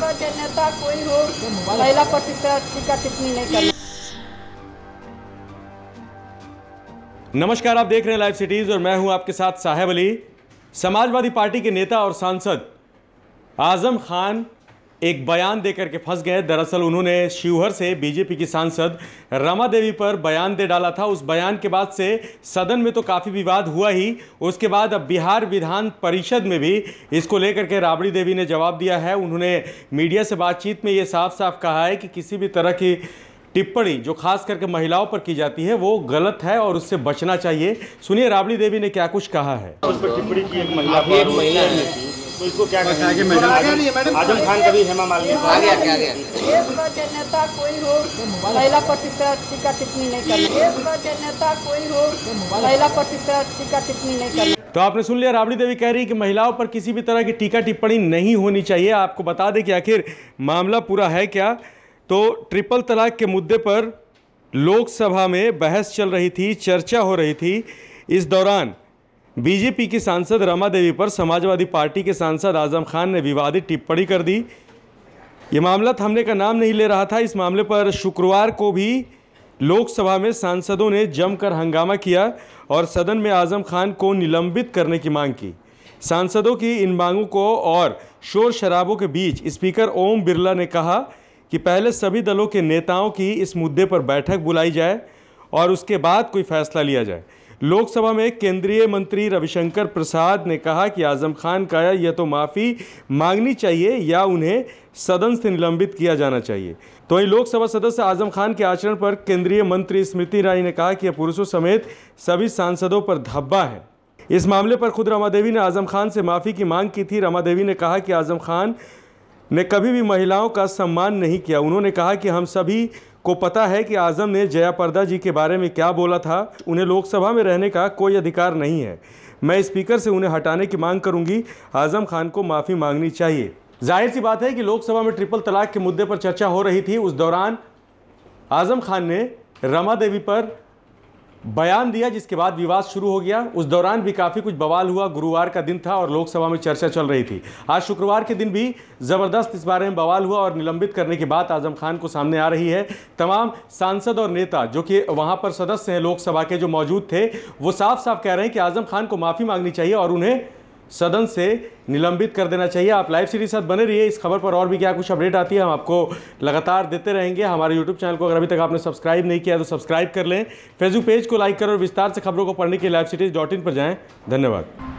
नेता कोई महिला नमस्कार आप देख रहे हैं लाइव सिटीज और मैं हूं आपके साथ साहेब अली समाजवादी पार्टी के नेता और सांसद आजम खान एक बयान देकर के फंस गए दरअसल उन्होंने शिवहर से बीजेपी की सांसद रमा देवी पर बयान दे डाला था उस बयान के बाद से सदन में तो काफ़ी विवाद हुआ ही उसके बाद अब बिहार विधान परिषद में भी इसको लेकर के राबड़ी देवी ने जवाब दिया है उन्होंने मीडिया से बातचीत में ये साफ साफ कहा है कि किसी भी तरह की टिप्पणी जो खास करके महिलाओं पर की जाती है वो गलत है और उससे बचना चाहिए सुनिए राबड़ी देवी ने क्या कुछ कहा है उस पर टिप्पणी की एक महिला तो इसको क्या बस आगे मैडम आजम खान कभी हेमा मालिनी आगे आगे आगे कोई हो महिला पर टीका टिप्पणी नहीं करनी एक बजे नेता कोई हो महिला पर टीका टिप्पणी नहीं करनी तो आपने सुन लिया राबड़ी देवी कह रही है कि महिलाओं पर किसी भी तरह की टीका टिप्पणी नहीं होनी चाहिए आपको बता दें कि आखिर मामला पूरा है क्या तो ट्रिपल तलाक के मुद्दे पर लोकसभा में बहस चल रही थी चर्चा हो रही थी इस दौरान बीजेपी की सांसद रमा देवी पर समाजवादी पार्टी के सांसद आजम खान ने विवादित टिप्पणी कर दी ये मामला थमने का नाम नहीं ले रहा था इस मामले पर शुक्रवार को भी लोकसभा में सांसदों ने जमकर हंगामा किया और सदन में आजम खान को निलंबित करने की मांग की सांसदों की इन मांगों को और शोर शराबों के बीच स्पीकर ओम बिरला ने कहा कि पहले सभी दलों के नेताओं की इस मुद्दे पर बैठक बुलाई जाए और उसके बाद कोई फैसला लिया जाए लोकसभा में केंद्रीय मंत्री रविशंकर प्रसाद ने कहा कि आजम खान का यह तो माफ़ी मांगनी चाहिए या उन्हें सदन से निलंबित किया जाना चाहिए तो वही लोकसभा सदस्य आजम खान के आचरण पर केंद्रीय मंत्री स्मृति ईरानी ने कहा कि यह पुरुषों समेत सभी सांसदों पर धब्बा है इस मामले पर खुद रमा देवी ने आजम खान से माफ़ी की मांग की थी रमा देवी ने कहा कि आजम खान ने कभी भी महिलाओं का सम्मान नहीं किया उन्होंने कहा कि हम सभी को पता है कि आज़म ने जयापर्दा जी के बारे में क्या बोला था उन्हें लोकसभा में रहने का कोई अधिकार नहीं है मैं स्पीकर से उन्हें हटाने की मांग करूंगी आज़म खान को माफ़ी मांगनी चाहिए जाहिर सी बात है कि लोकसभा में ट्रिपल तलाक के मुद्दे पर चर्चा हो रही थी उस दौरान आज़म खान ने रमा देवी पर बयान दिया जिसके बाद विवाद शुरू हो गया उस दौरान भी काफ़ी कुछ बवाल हुआ गुरुवार का दिन था और लोकसभा में चर्चा चल रही थी आज शुक्रवार के दिन भी ज़बरदस्त इस बारे में बवाल हुआ और निलंबित करने की बात आजम खान को सामने आ रही है तमाम सांसद और नेता जो कि वहाँ पर सदस्य हैं लोकसभा के जो मौजूद थे वो साफ साफ कह रहे हैं कि आजम खान को माफ़ी मांगनी चाहिए और उन्हें सदन से निलंबित कर देना चाहिए आप लाइव सीरीज साथ बने रहिए इस खबर पर और भी क्या कुछ अपडेट आती है हम आपको लगातार देते रहेंगे हमारे यूट्यूब चैनल को अगर अभी तक आपने सब्सक्राइब नहीं किया तो सब्सक्राइब कर लें फेसबुक पेज को लाइक करें और विस्तार से खबरों को पढ़ने के लिए लाइव सीरीज डॉट इन पर जाएँ धन्यवाद